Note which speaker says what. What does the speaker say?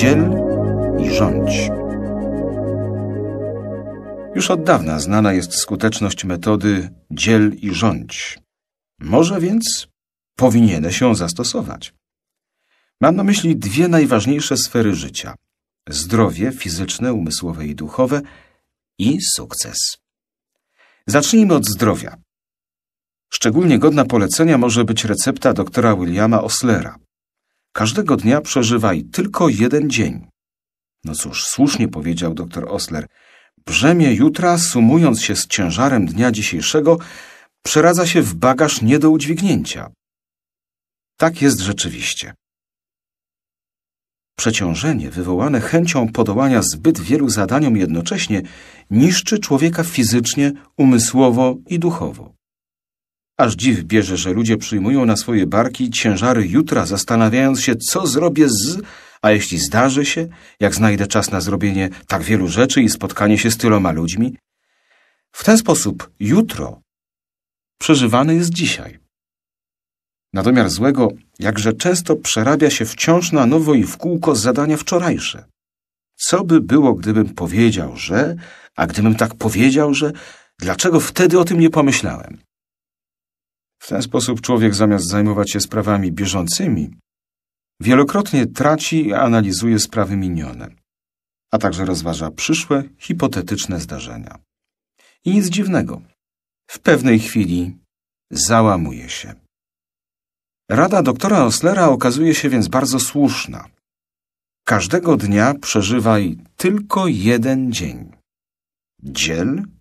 Speaker 1: dziel i rządź. Już od dawna znana jest skuteczność metody dziel i rządź. Może więc powinieneś się zastosować. Mam na myśli dwie najważniejsze sfery życia. Zdrowie fizyczne, umysłowe i duchowe i sukces. Zacznijmy od zdrowia. Szczególnie godna polecenia może być recepta doktora Williama Oslera. Każdego dnia przeżywaj tylko jeden dzień. No cóż, słusznie powiedział dr Osler. Brzemię jutra, sumując się z ciężarem dnia dzisiejszego, przeradza się w bagaż nie do udźwignięcia. Tak jest rzeczywiście. Przeciążenie wywołane chęcią podołania zbyt wielu zadaniom jednocześnie niszczy człowieka fizycznie, umysłowo i duchowo. Aż dziw bierze, że ludzie przyjmują na swoje barki ciężary jutra, zastanawiając się, co zrobię z... A jeśli zdarzy się, jak znajdę czas na zrobienie tak wielu rzeczy i spotkanie się z tyloma ludźmi? W ten sposób jutro przeżywane jest dzisiaj. Nadomiar złego jakże często przerabia się wciąż na nowo i w kółko zadania wczorajsze. Co by było, gdybym powiedział, że, a gdybym tak powiedział, że, dlaczego wtedy o tym nie pomyślałem? W ten sposób człowiek zamiast zajmować się sprawami bieżącymi, wielokrotnie traci i analizuje sprawy minione, a także rozważa przyszłe, hipotetyczne zdarzenia. I nic dziwnego. W pewnej chwili załamuje się. Rada doktora Oslera okazuje się więc bardzo słuszna. Każdego dnia przeżywaj tylko jeden dzień. Dziel